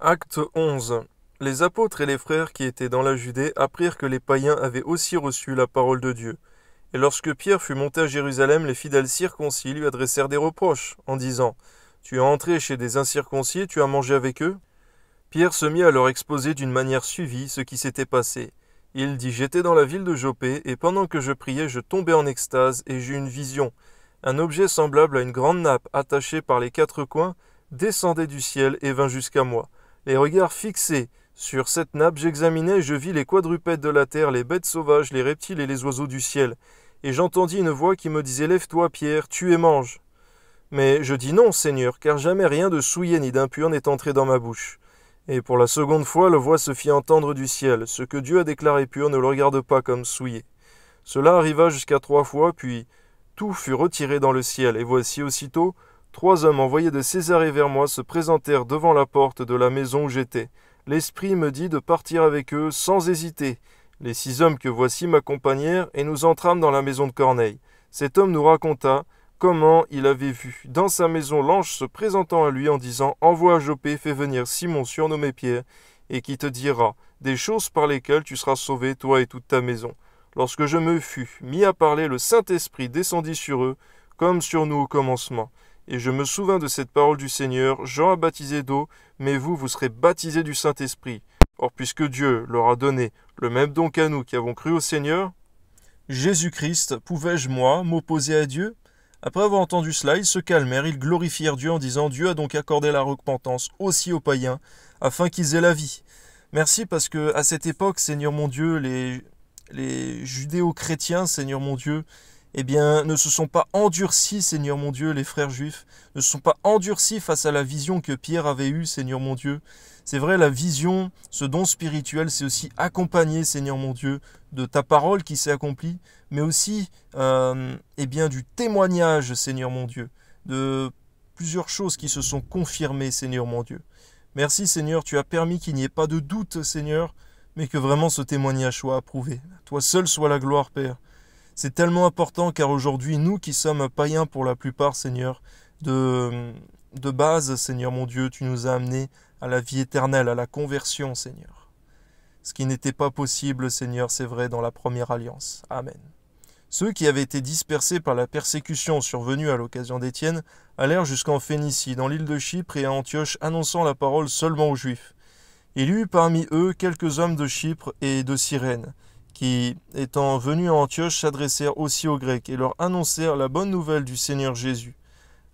Acte 11 Les apôtres et les frères qui étaient dans la Judée apprirent que les païens avaient aussi reçu la parole de Dieu. Et lorsque Pierre fut monté à Jérusalem, les fidèles circoncis lui adressèrent des reproches, en disant Tu es entré chez des incirconcis tu as mangé avec eux Pierre se mit à leur exposer d'une manière suivie ce qui s'était passé. Il dit J'étais dans la ville de Jopé, et pendant que je priais, je tombai en extase, et j'eus une vision. Un objet semblable à une grande nappe attachée par les quatre coins descendait du ciel et vint jusqu'à moi les regards fixés sur cette nappe, j'examinais et je vis les quadrupèdes de la terre, les bêtes sauvages, les reptiles et les oiseaux du ciel. Et j'entendis une voix qui me disait Lève-toi, Pierre, tue et mange. Mais je dis non, Seigneur, car jamais rien de souillé ni d'impur n'est entré dans ma bouche. Et pour la seconde fois, la voix se fit entendre du ciel Ce que Dieu a déclaré pur ne le regarde pas comme souillé. Cela arriva jusqu'à trois fois, puis tout fut retiré dans le ciel, et voici aussitôt Trois hommes envoyés de et vers moi se présentèrent devant la porte de la maison où j'étais. L'esprit me dit de partir avec eux sans hésiter. Les six hommes que voici m'accompagnèrent et nous entrâmes dans la maison de Corneille. Cet homme nous raconta comment il avait vu dans sa maison l'ange se présentant à lui en disant Envoie Jopé, fais venir Simon surnommé Pierre, et qui te dira des choses par lesquelles tu seras sauvé, toi et toute ta maison. Lorsque je me fus mis à parler, le Saint-Esprit descendit sur eux, comme sur nous au commencement. Et je me souvins de cette parole du Seigneur, Jean a baptisé d'eau, mais vous, vous serez baptisés du Saint-Esprit. Or, puisque Dieu leur a donné le même don qu'à nous qui avons cru au Seigneur, Jésus-Christ, pouvais-je, moi, m'opposer à Dieu Après avoir entendu cela, ils se calmèrent, ils glorifièrent Dieu en disant, Dieu a donc accordé la repentance aussi aux païens, afin qu'ils aient la vie. Merci parce que à cette époque, Seigneur mon Dieu, les judéo-chrétiens, Seigneur mon Dieu, eh bien, ne se sont pas endurcis, Seigneur mon Dieu, les frères juifs, ne se sont pas endurcis face à la vision que Pierre avait eue, Seigneur mon Dieu. C'est vrai, la vision, ce don spirituel, c'est aussi accompagné, Seigneur mon Dieu, de ta parole qui s'est accomplie, mais aussi, euh, eh bien, du témoignage, Seigneur mon Dieu, de plusieurs choses qui se sont confirmées, Seigneur mon Dieu. Merci, Seigneur, tu as permis qu'il n'y ait pas de doute, Seigneur, mais que vraiment ce témoignage soit approuvé. Toi seul sois la gloire, Père. C'est tellement important car aujourd'hui, nous qui sommes païens pour la plupart, Seigneur, de, de base, Seigneur mon Dieu, tu nous as amenés à la vie éternelle, à la conversion, Seigneur. Ce qui n'était pas possible, Seigneur, c'est vrai, dans la première alliance. Amen. Ceux qui avaient été dispersés par la persécution survenue à l'occasion d'Étienne allèrent jusqu'en Phénicie, dans l'île de Chypre et à Antioche, annonçant la parole seulement aux Juifs. Il y eut parmi eux quelques hommes de Chypre et de Cyrène, qui, étant venus à Antioche, s'adressèrent aussi aux Grecs et leur annoncèrent la bonne nouvelle du Seigneur Jésus.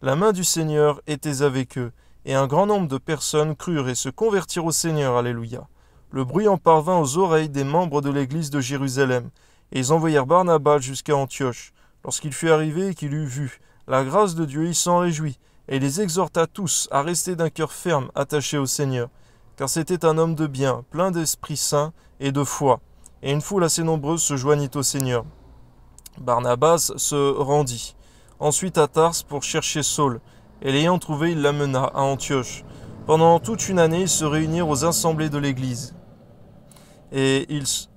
La main du Seigneur était avec eux, et un grand nombre de personnes crurent et se convertirent au Seigneur. Alléluia. Le bruit en parvint aux oreilles des membres de l'église de Jérusalem, et ils envoyèrent Barnabas jusqu'à Antioche. Lorsqu'il fut arrivé et qu'il eut vu la grâce de Dieu, il s'en réjouit, et les exhorta tous à rester d'un cœur ferme, attaché au Seigneur, car c'était un homme de bien, plein d'Esprit Saint et de foi et une foule assez nombreuse se joignit au Seigneur. Barnabas se rendit ensuite à Tars pour chercher Saul, et l'ayant trouvé, il l'amena à Antioche. Pendant toute une année, ils se réunirent aux assemblées de l'Église. Et ils,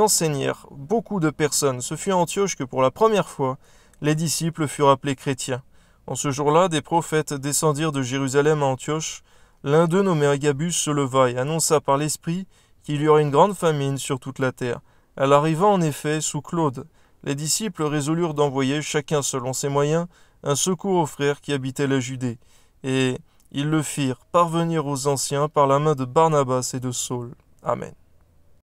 enseignèrent beaucoup de personnes. Ce fut à Antioche que pour la première fois, les disciples furent appelés chrétiens. En ce jour-là, des prophètes descendirent de Jérusalem à Antioche. L'un d'eux, nommé Agabus, se leva et annonça par l'Esprit qu'il y aurait une grande famine sur toute la terre. Elle arriva en effet sous Claude. Les disciples résolurent d'envoyer, chacun selon ses moyens, un secours aux frères qui habitaient la Judée, et ils le firent parvenir aux anciens par la main de Barnabas et de Saul. Amen.